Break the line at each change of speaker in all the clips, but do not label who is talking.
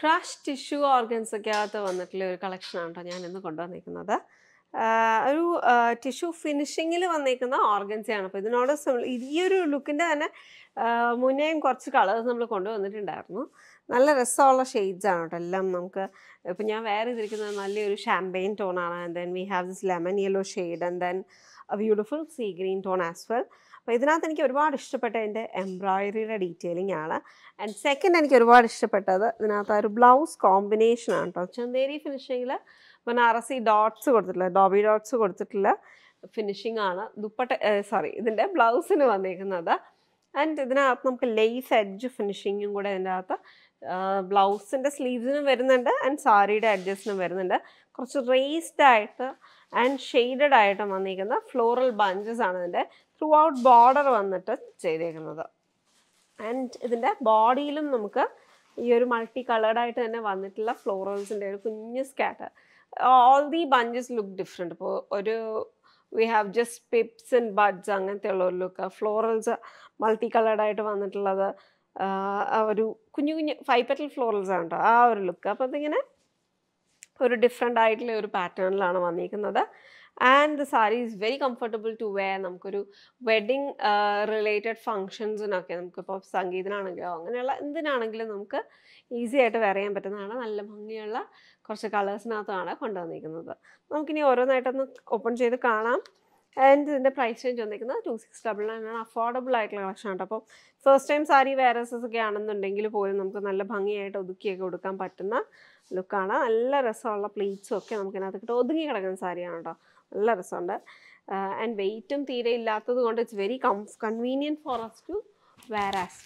Crash tissue organs ഒക്കെ അകത്ത് വന്നിട്ടുള്ള ഒരു കളക്ഷനാണ് കേട്ടോ ഞാൻ ഇന്ന് കൊണ്ടുവന്നിരിക്കുന്നത് ഒരു ടിഷ്യു ഫിനിഷിങ്ങിൽ വന്നിരിക്കുന്ന ഓർഗൻസിയാണ് അപ്പോൾ ഇതിനോട് ഈ ഒരു ലുക്കിൻ്റെ തന്നെ മുന്നേയും കുറച്ച് കളേഴ്സ് നമ്മൾ കൊണ്ടുവന്നിട്ടുണ്ടായിരുന്നു നല്ല രസമുള്ള ഷെയ്ഡ്സാണ് കേട്ടോ എല്ലാം നമുക്ക് ഇപ്പം ഞാൻ വേറെ ഇതിരിക്കുന്നത് നല്ലൊരു ഷാമ്പെയിൻ ടോണാണ് and then we have this lemon yellow shade and then beautiful sea green tone as well അപ്പോൾ ഇതിനകത്ത് എനിക്ക് ഒരുപാട് ഇഷ്ടപ്പെട്ട എൻ്റെ എംബ്രോയ്ഡറിയുടെ ഡീറ്റെയിലിംഗ് ആണ് ആൻഡ് സെക്കൻഡ് എനിക്ക് ഒരുപാട് ഇഷ്ടപ്പെട്ടത് ഇതിനകത്ത് ആ ഒരു ബ്ലൗസ് കോമ്പിനേഷൻ ആണ് കേട്ടോ ചെന്തേരി ഫിനിഷിങ്ങിൽ ബനാറസി ഡോട്ട്സ് കൊടുത്തിട്ടില്ല ഡോബി ഡോട്ട്സ് കൊടുത്തിട്ടുള്ള ഫിനിഷിംഗ് ആണ് ദുപ്പട്ട സോറി ഇതിൻ്റെ ബ്ലൗസിന് വന്നിരിക്കുന്നത് ആൻഡ് ഇതിനകത്ത് നമുക്ക് ലേസ് എഡ്ജ് ഫിനിഷിങ്ങും കൂടെ ഇതിൻ്റെ അകത്ത് ബ്ലൗസിൻ്റെ സ്ലീവ്സിനും വരുന്നുണ്ട് ആൻഡ് സാരിയുടെ അഡ്ജസ്റ്റിനും വരുന്നുണ്ട് കുറച്ച് റേസ്ഡ് ആയിട്ട് ആൻഡ് ഷെയ്ഡഡ് ആയിട്ട് വന്നിരിക്കുന്ന ഫ്ലോറൽ ബഞ്ചസ് ആണ് ഇതിൻ്റെ ത്രൂ ഔട്ട് ബോർഡർ വന്നിട്ട് ചെയ്തേക്കുന്നത് ആൻഡ് ഇതിൻ്റെ ബോഡിയിലും നമുക്ക് ഈ ഒരു മൾട്ടി കളേർഡായിട്ട് തന്നെ വന്നിട്ടുള്ള ഫ്ലോറൽസിൻ്റെ ഒരു കുഞ്ഞ് scatter all the bunches look different ഇപ്പോൾ ഒരു we have just pips and buds അങ്ങനത്തെ ഉള്ള ഒരു ലുക്ക് ഫ്ലോറൽസ് മൾട്ടി കളേർഡായിട്ട് വന്നിട്ടുള്ളത് ഒരു കുഞ്ഞു കുഞ്ഞു ഫൈപ്പറ്റൽ പെറ്റൽ ഫ്ലോറൽസ് ആണ് കേട്ടോ ആ ഒരു ലുക്ക് അപ്പോൾ അതിങ്ങനെ ഒരു ഡിഫറെൻ്റ് ആയിട്ടുള്ള ഒരു പാറ്റേണിലാണ് വന്നിരിക്കുന്നത് and the sari is very comfortable to wear നമുക്കൊരു വെഡിങ് റിലേറ്റഡ് uh, ഫങ്ഷൻസിനൊക്കെ നമുക്കിപ്പോൾ സംഗീതനാണെങ്കിലോ അങ്ങനെയുള്ള എന്തിനാണെങ്കിലും നമുക്ക് ഈസി ആയിട്ട് വെയർ ചെയ്യാൻ പറ്റുന്നതാണ് നല്ല ഭംഗിയുള്ള കുറച്ച് കളേഴ്സിനകത്താണ് കൊണ്ടുവന്നിരിക്കുന്നത് നമുക്കിനി ഓരോന്നായിട്ടൊന്ന് ഓപ്പൺ ചെയ്ത് കാണാം ആൻഡ് ഇതിൻ്റെ പ്രൈസ് റേഞ്ച് വന്നിരിക്കുന്നത് ടു സിക്സ് ഡബിൾ നയൻ ആണ് അഫോർഡബിൾ ആയിട്ടുള്ള കളക്ഷൻ ഉണ്ട് അപ്പോൾ ഫസ്റ്റ് ടൈം സാരി വേറെസസ് ഒക്കെ ആണെന്നുണ്ടെങ്കിൽ പോലും നമുക്ക് നല്ല ഭംഗിയായിട്ട് ഒതുക്കിയൊക്കെ കൊടുക്കാൻ പറ്റുന്ന ലുക്കാണ് നല്ല രസമുള്ള പ്ലേറ്റ്സും ഒക്കെ നമുക്കിതിനകത്ത് കിട്ടും ഒതുങ്ങി കിടക്കുന്ന സാരിയാണ് കേട്ടോ നല്ല രസമുണ്ട് ആൻഡ് വെയിറ്റും തീരെ ഇല്ലാത്തത് കൊണ്ട് it's very comf convenient for us to wear as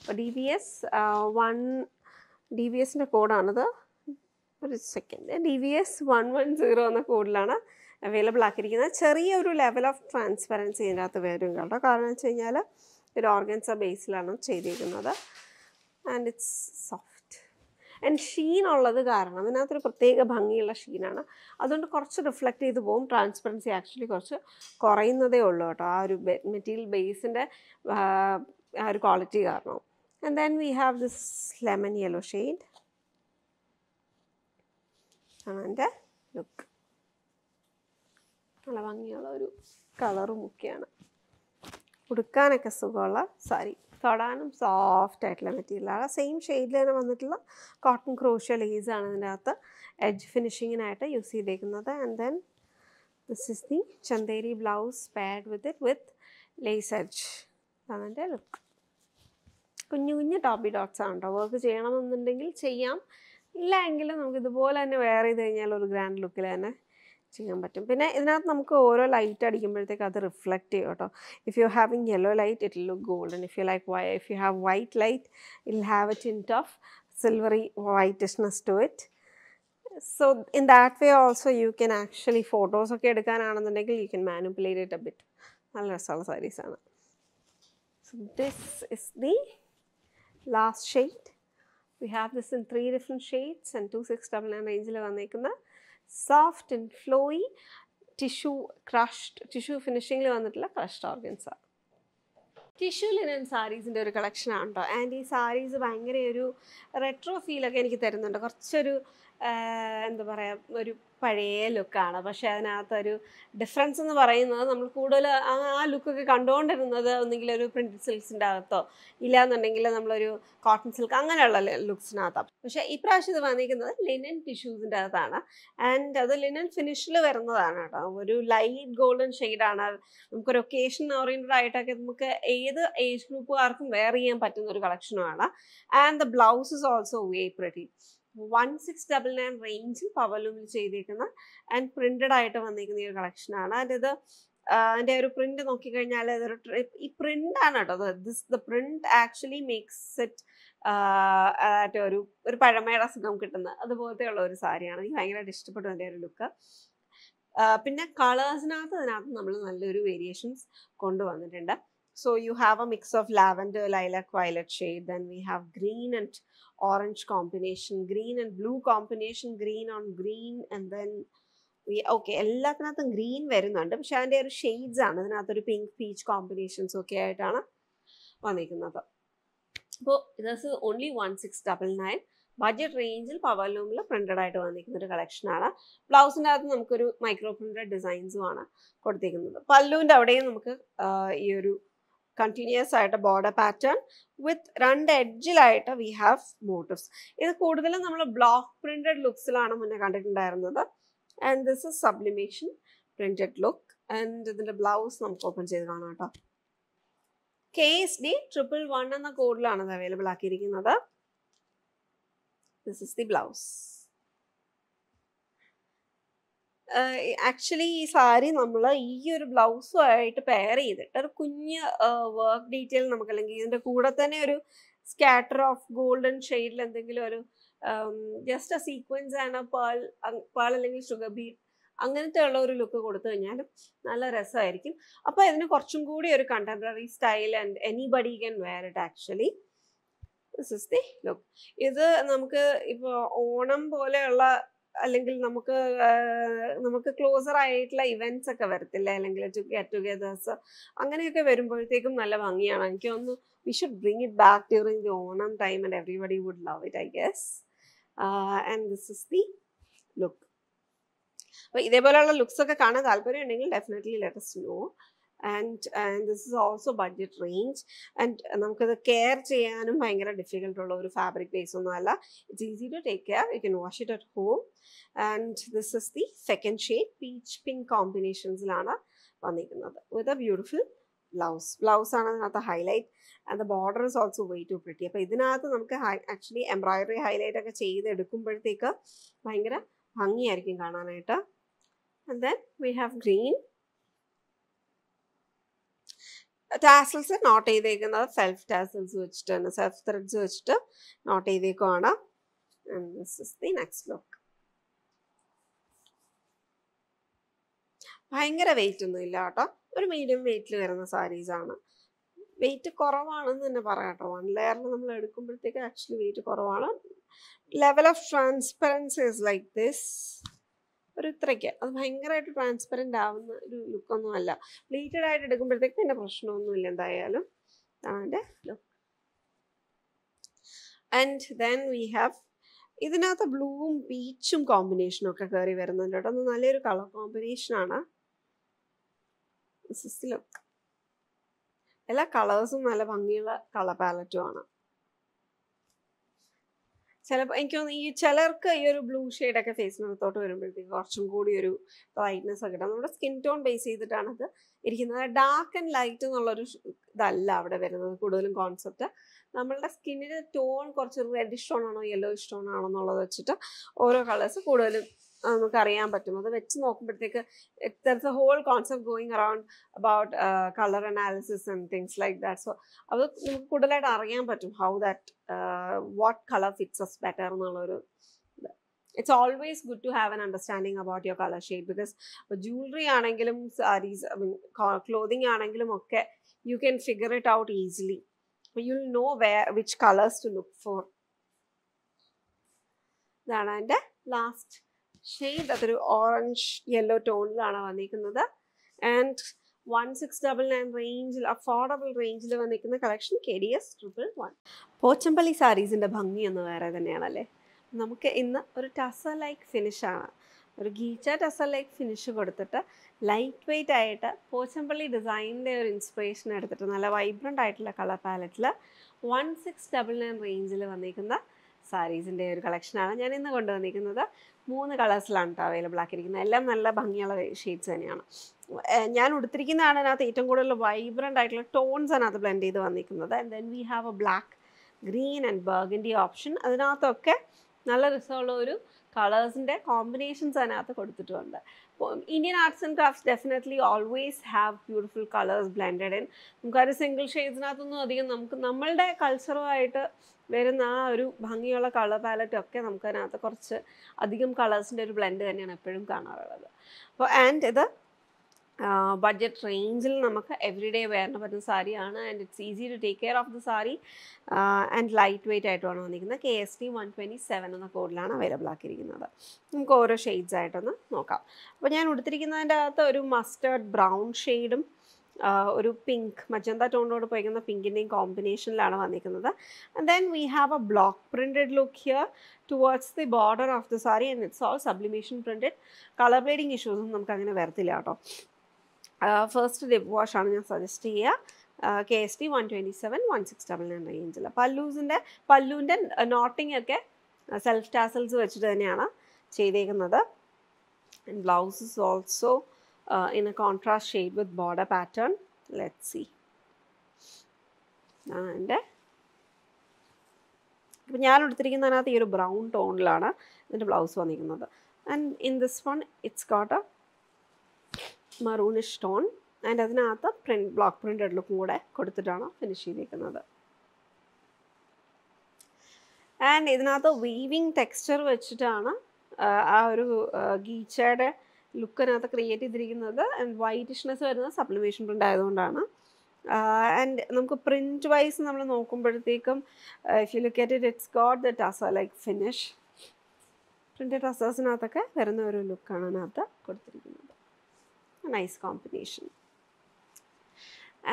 അപ്പോൾ D V S one D V എസിൻ്റെ കോഡാണിത് ഒരു second D V S one one zero എന്ന കോഡിലാണ് അവൈലബിൾ ആക്കിയിരിക്കുന്നത് ചെറിയ ഒരു ലെവൽ ഓഫ് ട്രാൻസ്പെറൻസി ഇതിനകത്ത് വരും കേട്ടോ കാരണം വെച്ച് കഴിഞ്ഞാൽ ഒരു ഓർഗൻസ ബേസിലാണ് ചെയ്തിരിക്കുന്നത് and it's soft and sheen ഉള്ളത് കാരണം അതിനകത്തൊരു പ്രത്യേക ഭംഗിയുള്ള ഷീനാണ് അതുകൊണ്ട് കുറച്ച് റിഫ്ലക്റ്റ് ചെയ്ത് പോകും ട്രാൻസ്പെറൻസി ആക്ച്വലി കുറച്ച് കുറയുന്നതേ ഉള്ളൂ കേട്ടോ ആ ഒരു മെറ്റീരിയൽ ബേസിൻ്റെ ആ ഒരു ക്വാളിറ്റി കാരണം and then we have this lemon yellow shade ആണ് എൻ്റെ ലുക്ക് നല്ല ഭംഗിയുള്ള ഒരു കളറും ഒക്കെയാണ് ഉടുക്കാനൊക്കെ സുഖമുള്ള സാരി തൊടാനും സോഫ്റ്റ് ആയിട്ടുള്ള മെറ്റീരിയലാണ് സെയിം ഷെയ്ഡിൽ തന്നെ വന്നിട്ടുള്ള കോട്ടൺ ക്രോഷ്യ ലേസാണ് അതിൻ്റെ അകത്ത് എഡ്ജ് ഫിനിഷിങ്ങിനായിട്ട് യൂസ് ചെയ്തേക്കുന്നത് and then this is the Chanderi blouse pad with it with lace edge അതിൻ്റെ ലുക്ക് കുഞ്ഞു കുഞ്ഞു ടോപ്പി ഡോട്ട്സ് ആണ് കേട്ടോ വർക്ക് ചെയ്യണമെന്നുണ്ടെങ്കിൽ ചെയ്യാം ഇല്ല എങ്കിലും നമുക്ക് ഇതുപോലെ തന്നെ വെയർ ചെയ്ത് കഴിഞ്ഞാൽ ഒരു ഗ്രാൻഡ് ലുക്കിൽ തന്നെ ചെയ്യാൻ പറ്റും പിന്നെ ഇതിനകത്ത് നമുക്ക് ഓരോ ലൈറ്റ് അടിക്കുമ്പോഴത്തേക്ക് അത് റിഫ്ലക്റ്റ് ചെയ്യും കേട്ടോ if you having yellow light it look golden if you like why if you have white light I'll have a tint of silvery whitishness to it so in that way also you can actually ഫോട്ടോസൊക്കെ എടുക്കാനാണെന്നുണ്ടെങ്കിൽ you can manipulate it bit നല്ല രസമുള്ള സാരീസാണ് so this is the last this we have this in three different this and two six double nine റേഞ്ചിൽ range. Soft and flowy tissue crushed tissue ഫിനിഷിങ്ങിൽ വന്നിട്ടുള്ള crushed organza ആണ് tissue linen സാരീസിൻ്റെ ഒരു കളക്ഷനാണ് കേട്ടോ ആൻഡ് ഈ സാരീസ് ഭയങ്കര ഒരു റെട്രോ ഫീലൊക്കെ എനിക്ക് തരുന്നുണ്ട് കുറച്ചൊരു എന്താ പറയുക ഒരു പഴയ ലുക്കാണ് പക്ഷേ അതിനകത്തൊരു ഡിഫറൻസ് എന്ന് പറയുന്നത് നമ്മൾ കൂടുതൽ ആ ലുക്കൊക്കെ കണ്ടുകൊണ്ടിരുന്നത് ഒന്നുകിൽ ഒരു പ്രിൻറ്റഡ് സിൽക്സിൻ്റെ അകത്തോ ഇല്ലാന്നുണ്ടെങ്കിൽ നമ്മളൊരു കോട്ടൺ സിൽക്ക് അങ്ങനെയുള്ള ലുക്സിനകത്താണ് പക്ഷേ ഇപ്രാവശ്യം ഇത് വന്നിരിക്കുന്നത് ലിനൻ ടിഷ്യൂസിൻ്റെ അകത്താണ് ആൻഡ് അത് ലിനൻ ഫിനിഷിൽ വരുന്നതാണ് കേട്ടോ ഒരു ലൈറ്റ് ഗോൾഡൻ ഷെയ്ഡാണ് നമുക്കൊരു ഒക്കേഷൻ ഓറിയൻറ്റഡ് ആയിട്ടൊക്കെ നമുക്ക് ഏത് ഏജ് ഗ്രൂപ്പുകാർക്കും വെയർ ചെയ്യാൻ പറ്റുന്ന ഒരു കളക്ഷനുമാണ് and the blouse is also way pretty one six double nine റേഞ്ചിൽ പവലൂമിൽ ചെയ്തിരിക്കുന്ന ആൻഡ് പ്രിന്റഡ് ആയിട്ട് വന്നിരിക്കുന്ന ഈ കളക്ഷൻ കളക്ഷനാണ് അതിൻ്റെ ഇത് അതിൻ്റെ ഒരു പ്രിന്റ് നോക്കിക്കഴിഞ്ഞാൽ ഇതൊരു ഈ പ്രിന്റ് ആണ് കേട്ടോ this the print actually makes it അതായത് ഒരു ഒരു പഴമയുടെ അസുഖം കിട്ടുന്ന അതുപോലത്തെയുള്ള ഒരു സാരിയാണ് എനിക്ക് ഭയങ്കരമായിട്ട് ഇഷ്ടപ്പെട്ടു എൻ്റെ ഒരു ലുക്ക് പിന്നെ കളേഴ്സിനകത്ത് അതിനകത്ത് നമ്മൾ നല്ലൊരു വേരിയേഷൻസ് കൊണ്ടുവന്നിട്ടുണ്ട് So you have a mix of lavender, lilac, violet shade. Then we have green and orange combination, green and blue combination, green on green. And then okay എല്ലാത്തിനകത്തും ഗ്രീൻ വരുന്നുണ്ട് പക്ഷെ അതിൻ്റെ ഒരു ഷെയ്ഡ്സ് ആണ് ഇതിനകത്തൊരു പിങ്ക് പീച്ച് കോമ്പിനേഷൻസ് ഒക്കെ ആയിട്ടാണ് വന്നിരിക്കുന്നത് അപ്പോൾ this is only one six double nine budget റേഞ്ചിൽ പവർ ലൂമിൽ പ്രിന്റഡ് ആയിട്ട് വന്നിരിക്കുന്ന ഒരു കളക്ഷനാണ് ബ്ലൗസിൻ്റെ അകത്ത് നമുക്കൊരു മൈക്രോ പ്രിന്റഡ് ഡിസൈൻസും ആണ് കൊടുത്തിരിക്കുന്നത് പല്ലുവിൻ്റെ അവിടെയും നമുക്ക് ഈ ഒരു കണ്ടിന്യൂസ് ആയിട്ട് ബോർഡർ പാറ്റേൺ വിത്ത് രണ്ട് എഡ്ജിലായിട്ട് വി ഹാവ് മോട്ടീവ്സ് ഇത് കൂടുതലും നമ്മൾ ബ്ലോക്ക് പ്രിന്റഡ് ലുക്സിലാണ് മുന്നേ കണ്ടിട്ടുണ്ടായിരുന്നത് and this is sublimation printed look and ഇതിൻ്റെ ബ്ലൗസ് നമുക്ക് ഓപ്പൺ ചെയ്ത് കാണാം കേട്ടോ K S D triple one എന്ന കോഡിലാണ് ഇത് അവൈലബിൾ ആക്കിയിരിക്കുന്നത് this is the blouse actually ഈ സാരി നമ്മൾ ഈ ഒരു ബ്ലൗസുമായിട്ട് പെയർ ചെയ്തിട്ട് ഒരു കുഞ്ഞ് വർക്ക് ഡീറ്റെയിൽ നമുക്ക് അല്ലെങ്കിൽ ഇതിൻ്റെ കൂടെ തന്നെ ഒരു സ്കാറ്റർ ഓഫ് ഗോൾഡൻ ഷെയ്ഡിൽ എന്തെങ്കിലും ഒരു ജസ്റ്റ് എ സീക്വൻസ് ആണ് പാൾ പാൾ അല്ലെങ്കിൽ ഷുഗർ ബീറ്റ് അങ്ങനത്തെ ഉള്ള ഒരു ലുക്ക് കൊടുത്തു കഴിഞ്ഞാലും നല്ല രസമായിരിക്കും അപ്പൊ ഇതിന് കുറച്ചും കൂടി ഒരു contemporary style and anybody can wear it actually this is the look ഇത് നമുക്ക് ഇപ്പോൾ ഓണം പോലെയുള്ള അല്ലെങ്കിൽ നമുക്ക് നമുക്ക് ക്ലോസർ ആയിട്ടുള്ള ഇവൻറ്റ്സ് ഒക്കെ വരത്തില്ല അല്ലെങ്കിൽ ഗെറ്റ് ടുഗെദേഴ്സ് അങ്ങനെയൊക്കെ വരുമ്പോഴത്തേക്കും നല്ല ഭംഗിയാണ് എനിക്ക് we should bring it back during the Onam time and everybody would love it I guess and this is the look അപ്പോൾ ഇതേപോലെയുള്ള ലുക്സ് ഒക്കെ കാണാൻ താല്പര്യം ഉണ്ടെങ്കിൽ definitely let us know and and this is also budget range and നമുക്കത് care ചെയ്യാനും ഭയങ്കര ഡിഫിക്കൽട്ടുള്ള ഒരു ഫാബ്രിക് ബേസ് ഒന്നും അല്ല it's easy to take care you can wash it at home and this is the second shade peach pink കോമ്പിനേഷൻസിലാണ് വന്നിരിക്കുന്നത് with a beautiful blouse blouse ആണ് അതിനകത്ത് highlight and the border is also way too pretty അപ്പോൾ ഇതിനകത്ത് നമുക്ക് high actually embroidery highlight ഒക്കെ ചെയ്ത് എടുക്കുമ്പോഴത്തേക്ക് ഭയങ്കര ഭംഗിയായിരിക്കും കാണാനായിട്ട് and then we have green tassels knot ചെയ്തേക്കുന്നത് സെൽഫ് ടാസൽസ് വെച്ചിട്ടാണ് സെൽഫ് ത്രെഡ്സ് വെച്ചിട്ട് നോട്ട് ചെയ്തേക്കുവാണ് ദി നെക്സ്റ്റ് ലുക്ക് ഭയങ്കര വെയിറ്റ് ഒന്നും ഇല്ല കേട്ടോ ഒരു മീഡിയം വെയിറ്റിൽ വരുന്ന സാരീസാണ് വെയിറ്റ് കുറവാണെന്ന് തന്നെ പറയാം കേട്ടോ വൺ ലെയറിൽ നമ്മൾ എടുക്കുമ്പോഴത്തേക്ക് ആക്ച്വലി വെയിറ്റ് കുറവാണ് level of transparency is like this ഒരു ഇത്രയ്ക്ക് അത് ഭയങ്കരമായിട്ട് ട്രാൻസ്പെറൻ്റ് ആവുന്ന ഒരു ലുക്കൊന്നും അല്ല ബ്ലീറ്റഡ് ആയിട്ട് എടുക്കുമ്പോഴത്തേക്ക് പിന്നെ പ്രശ്നമൊന്നുമില്ല എന്തായാലും ഇതാണ് look and then we have ഇതിനകത്ത് ബ്ലൂവും പീച്ചും കോമ്പിനേഷനും ഒക്കെ കയറി വരുന്നുണ്ട് കേട്ടോ നല്ലൊരു കളർ കോമ്പിനേഷനാണ് ലുക്ക് എല്ലാ കളേഴ്സും നല്ല ഭംഗിയുള്ള കളർ പാലറ്റുമാണ് ചിലപ്പോൾ എനിക്ക് തോന്നുന്നു ഈ ചിലർക്ക് ഈ ഒരു ബ്ലൂ ഷെയ്ഡൊക്കെ ഫേസിനകത്തോട്ട് വരുമ്പോഴത്തേക്ക് കുറച്ചും കൂടി ഒരു ബ്രൈറ്റ്നെസ് ഒക്കെ കിട്ടും നമ്മുടെ സ്കിൻ ടോൺ ബേസ് ചെയ്തിട്ടാണ് അത് ഇരിക്കുന്നത് ഡാർക്ക് ആൻഡ് ലൈറ്റ് എന്നുള്ളൊരു ഇതല്ല അവിടെ വരുന്നത് കൂടുതലും കോൺസെപ്റ്റ് നമ്മളുടെ സ്കിന്നിന് ടോൺ കുറച്ച് റെഡ് ടോൺ ആണോ യെല്ലോ ടോൺ ആണോ എന്നുള്ളത് വെച്ചിട്ട് ഓരോ കളേഴ്സ് കൂടുതലും നമുക്ക് അറിയാൻ പറ്റും അത് വെച്ച് നോക്കുമ്പോഴത്തേക്ക് ഇത്തരത്തെ whole concept going around about colour analysis and things like that so അത് നമുക്ക് കൂടുതലായിട്ട് അറിയാൻ പറ്റും how that what colour fits us better എന്നുള്ളൊരു it's always good to have an understanding about your colour shade because jewellery ആണെങ്കിലും saris I mean clothing ആണെങ്കിലും ഒക്കെ you can figure it out easily you know way which colours to look for ഇതാണ് എൻ്റെ last shade അതൊരു orange yellow ടോണിലാണ് വന്നിരിക്കുന്നത് and one six double nine റേഞ്ചിൽ affordable റേഞ്ചിൽ വന്നിരിക്കുന്ന collection K D S triple one Pochampally സാരീസിൻ്റെ ഭംഗി ഒന്ന് വേറെ തന്നെയാണല്ലേ നമുക്ക് ഇന്ന് ഒരു ടസ ലൈക്ക് ഫിനിഷാണ് ഒരു ഗീച്ച ടസ ലൈക്ക് ഫിനിഷ് കൊടുത്തിട്ട് ലൈറ്റ് വെയ്റ്റ് ആയിട്ട് പോച്ചമ്പള്ളി ഡിസൈനിൻ്റെ ഒരു ഇൻസ്പിറേഷൻ എടുത്തിട്ട് നല്ല വൈബ്രൻ്റ് ആയിട്ടുള്ള കളർ പാലറ്റിൽ വൺ സിക്സ് ഡബിൾ നയൻ റേഞ്ചിൽ വന്നിരിക്കുന്ന സാരീസിൻ്റെ ഒരു കളക്ഷനാണ് ഞാൻ ഇന്ന് കൊണ്ടുവന്നിരിക്കുന്നത് മൂന്ന് കളേഴ്സിലാണ് കേട്ടോ അവൈലബിൾ ആക്കിയിരിക്കുന്നത് എല്ലാം നല്ല ഭംഗിയുള്ള ഷെയ്ഡ്സ് തന്നെയാണ് ഞാൻ ഉടുത്തിരിക്കുന്നതാണ് അതിനകത്ത് ഏറ്റവും കൂടുതൽ വൈബ്രൻ്റ് ആയിട്ടുള്ള ടോൺസ് അതിനകത്ത് ബ്ലെൻഡ് ചെയ്ത് വന്നിരിക്കുന്നത് and then we have a black green and ബേഗിൻ്റെ ഓപ്ഷൻ അതിനകത്തൊക്കെ നല്ല രസമുള്ള ഒരു കളേഴ്സിൻ്റെ കോമ്പിനേഷൻസ് അതിനകത്ത് കൊടുത്തിട്ടുണ്ട് Indian arts and crafts definitely always have beautiful colours blended in നമുക്കൊരു സിംഗിൾ ഷെയ്ഡ്സിനകത്തൊന്നും അധികം നമുക്ക് നമ്മളുടെ കൾച്ചറുമായിട്ട് വരുന്ന ആ ഒരു ഭംഗിയുള്ള കളർ പാലറ്റ് ഒക്കെ നമുക്കതിനകത്ത് കുറച്ച് അധികം കളേഴ്സിൻ്റെ ഒരു ബ്ലെൻഡ് തന്നെയാണ് എപ്പോഴും കാണാറുള്ളത് അപ്പോൾ ആൻഡ് ഇത് ബഡ്ജറ്റ് റേഞ്ചിൽ നമുക്ക് എവറി ഡേ വേറെ പറ്റുന്ന സാരിയാണ് and it's easy to take care of the sari and light weight ആയിട്ടാണ് വന്നിരിക്കുന്നത് K S T one twenty seven എന്ന കോഡിലാണ് അവൈലബിൾ ആക്കിയിരിക്കുന്നത് നമുക്ക് ഓരോ ഷെയ്ഡ്സ് ആയിട്ടൊന്ന് നോക്കാം അപ്പോൾ ഞാൻ ഉടുത്തിരിക്കുന്നതിൻ്റെ അകത്ത് ഒരു മസ്റ്റേർഡ് ബ്രൗൺ ഷെയ്ഡും ഒരു പിങ്ക് മജന്ത ടോണിനോട് പോയിക്കുന്ന പിങ്കിൻ്റെയും കോമ്പിനേഷനിലാണ് വന്നിരിക്കുന്നത് and then we have a block printed look here towards the border of the sari and it's all sublimation printed colour bleeding ഇഷ്യൂസും നമുക്ക് അങ്ങനെ വരത്തില്ല കേട്ടോ ഫസ്റ്റ് ലിപ് വാഷാണ് ഞാൻ സജസ്റ്റ് ചെയ്യുക K S T one twenty seven one six double nine റേഞ്ചിൽ പല്ലൂസിൻ്റെ പല്ലുവിൻ്റെ നോട്ടിംഗ് ഒക്കെ സെൽഫ് ടാസൽസ് വെച്ചിട്ട് തന്നെയാണ് ചെയ്തേക്കുന്നത് blouse is also in a contrast shade with border pattern let see ഇതാണ് എൻ്റെ ഇപ്പം ഞാൻ എടുത്തിരിക്കുന്നതിനകത്ത് ഈ ഒരു ബ്രൗൺ ടോണിലാണ് ഇതിൻ്റെ ബ്ലൗസ് വന്നിരിക്കുന്നത് and in this one it's got a maroonish tone and അതിനകത്ത് പ്രിൻറ്റ് ബ്ലോക്ക് പ്രിൻ്റഡ് ലുക്കും കൂടെ കൊടുത്തിട്ടാണ് ഫിനിഷ് ചെയ്തിരിക്കുന്നത് ആൻഡ് ഇതിനകത്ത് വീവിങ് ടെക്സ്ചർ വെച്ചിട്ടാണ് ആ ഒരു ഗീച്ചയുടെ ലുക്കിനകത്ത് ക്രിയേറ്റ് ചെയ്തിരിക്കുന്നത് ആൻഡ് വൈറ്റിഷ്നെസ് വരുന്നത് സപ്ലിമേഷൻ പ്രിൻ്റ് ആയതുകൊണ്ടാണ് ആൻഡ് നമുക്ക് പ്രിൻറ്റ് വൈസ് നമ്മൾ നോക്കുമ്പോഴത്തേക്കും if you look at it it's got the tussar like finish printed ടസേഴ്സിനകത്തൊക്കെ വരുന്ന ഒരു ലുക്കാണ് അതിനകത്ത് കൊടുത്തിരിക്കുന്നത് a nice combination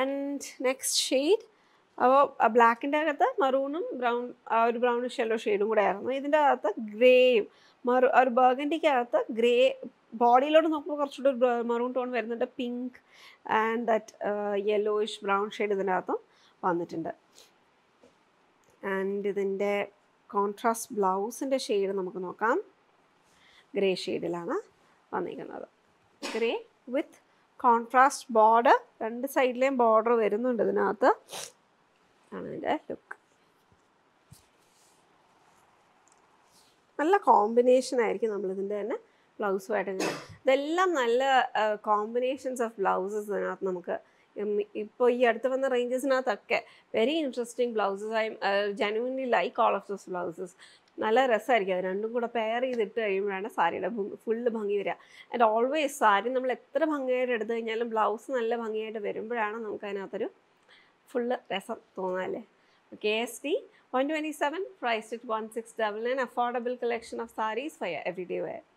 and next shade അപ്പോൾ ബ്ലാക്കിൻ്റെ അകത്ത് മറൂണും ബ്രൗൺ ആ ഒരു ബ്രൗണിഷ് യെല്ലോ ഷെയ്ഡും കൂടെ ആയിരുന്നു ഇതിൻ്റെ അകത്ത് ഗ്രേയും മറു ഒരു ബർഗൻറ്റിക്ക് അകത്ത് ഗ്രേ ബോഡിയിലോട്ട് നോക്കുമ്പോൾ കുറച്ചുകൂടി ഒരു മറൂൺ ടോൺ വരുന്നുണ്ട് pink and that yellowish brown shade ഇതിൻ്റെ അകത്തും വന്നിട്ടുണ്ട് ആൻഡ് ഇതിൻ്റെ കോൺട്രാസ്റ്റ് ബ്ലൗസിൻ്റെ ഷെയ്ഡ് നമുക്ക് നോക്കാം ഗ്രേ ഷെയ്ഡിലാണ് വന്നിരിക്കുന്നത് ഗ്രേ വിത്ത് കോൺട്രാസ്റ്റ് ബോർഡർ രണ്ട് സൈഡിലെയും ബോർഡർ വരുന്നുണ്ട് ഇതിനകത്ത് ആണ് ഇതിൻ്റെ ലുക്ക് നല്ല കോമ്പിനേഷൻ ആയിരിക്കും നമ്മളിതിൻ്റെ തന്നെ ബ്ലൗസുമായിട്ട് ഇതെല്ലാം നല്ല കോമ്പിനേഷൻസ് ഓഫ് ബ്ലൗസസ് ഇതിനകത്ത് നമുക്ക് ഇപ്പോൾ ഈ അടുത്ത് വന്ന റേഞ്ചസിനകത്തൊക്കെ very interesting blouses I genuinely like all of those blouses നല്ല രസമായിരിക്കും അത് രണ്ടും കൂടെ പെയർ ചെയ്തിട്ട് കഴിയുമ്പോഴാണ് സാരിയുടെ ഫുള്ള് ഭംഗി വരിക ആൻഡ് ഓൾവേസ് സാരി നമ്മൾ എത്ര ഭംഗിയായിട്ട് എടുത്തു കഴിഞ്ഞാലും ബ്ലൗസ് നല്ല ഭംഗിയായിട്ട് വരുമ്പോഴാണ് നമുക്ക് അതിനകത്തൊരു ഫുള്ള് രസം തോന്നാല്ലേ K S T one twenty seven price it one six double nine affordable collection of saris for every day wear